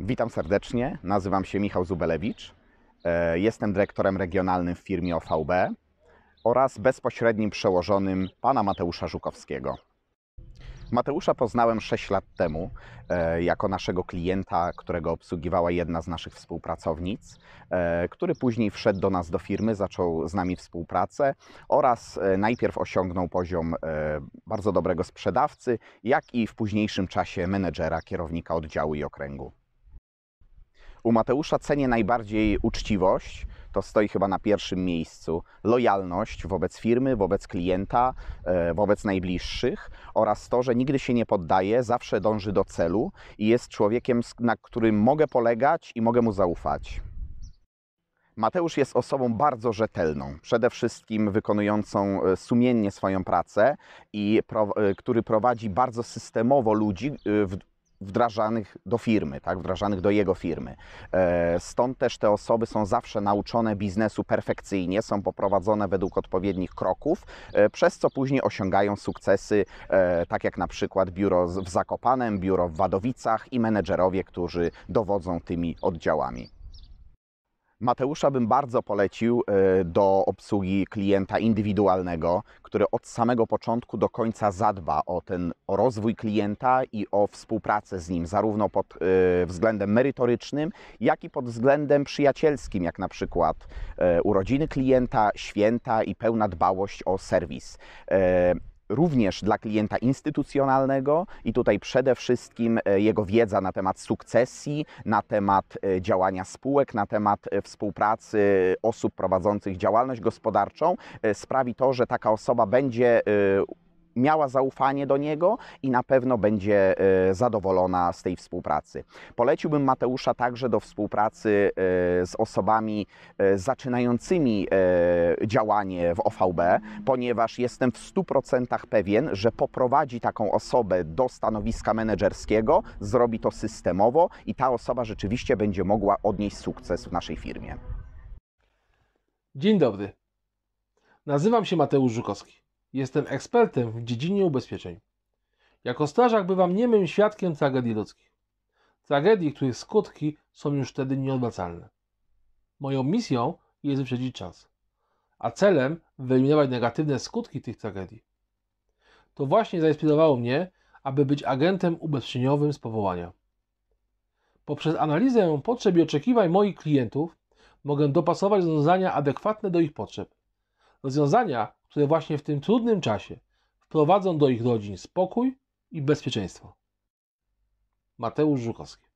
Witam serdecznie, nazywam się Michał Zubelewicz, e, jestem dyrektorem regionalnym w firmie OVB oraz bezpośrednim przełożonym pana Mateusza Żukowskiego. Mateusza poznałem 6 lat temu e, jako naszego klienta, którego obsługiwała jedna z naszych współpracownic, e, który później wszedł do nas do firmy, zaczął z nami współpracę oraz najpierw osiągnął poziom bardzo dobrego sprzedawcy, jak i w późniejszym czasie menedżera, kierownika oddziału i okręgu. U Mateusza cenię najbardziej uczciwość. To stoi chyba na pierwszym miejscu. Lojalność wobec firmy, wobec klienta, e, wobec najbliższych oraz to, że nigdy się nie poddaje, zawsze dąży do celu i jest człowiekiem, na którym mogę polegać i mogę mu zaufać. Mateusz jest osobą bardzo rzetelną, przede wszystkim wykonującą e, sumiennie swoją pracę i pro, e, który prowadzi bardzo systemowo ludzi w wdrażanych do firmy, tak, wdrażanych do jego firmy. E, stąd też te osoby są zawsze nauczone biznesu perfekcyjnie, są poprowadzone według odpowiednich kroków, e, przez co później osiągają sukcesy, e, tak jak na przykład biuro w Zakopanem, biuro w Wadowicach i menedżerowie, którzy dowodzą tymi oddziałami. Mateusza bym bardzo polecił e, do obsługi klienta indywidualnego, który od samego początku do końca zadba o ten o rozwój klienta i o współpracę z nim, zarówno pod e, względem merytorycznym, jak i pod względem przyjacielskim, jak na przykład e, urodziny klienta, święta i pełna dbałość o serwis również dla klienta instytucjonalnego i tutaj przede wszystkim e, jego wiedza na temat sukcesji, na temat e, działania spółek, na temat e, współpracy osób prowadzących działalność gospodarczą sprawi to, że taka osoba będzie miała zaufanie do niego i na pewno będzie e, zadowolona z tej współpracy. Poleciłbym Mateusza także do współpracy e, z osobami e, zaczynającymi działanie w OVB, ponieważ jestem w 100% pewien, że poprowadzi taką osobę do stanowiska menedżerskiego, zrobi to systemowo i ta osoba rzeczywiście będzie mogła odnieść sukces w naszej firmie. Dzień dobry. Nazywam się Mateusz Żukowski. Jestem ekspertem w dziedzinie ubezpieczeń. Jako strażak bywam niemym świadkiem tragedii ludzkich. Tragedii, których skutki są już wtedy nieodwracalne. Moją misją jest wyprzedzić czas, a celem wyeliminować negatywne skutki tych tragedii. To właśnie zainspirowało mnie, aby być agentem ubezpieczeniowym z powołania. Poprzez analizę potrzeb i oczekiwań moich klientów mogę dopasować rozwiązania adekwatne do ich potrzeb. Rozwiązania, które właśnie w tym trudnym czasie wprowadzą do ich rodzin spokój i bezpieczeństwo. Mateusz Żukowski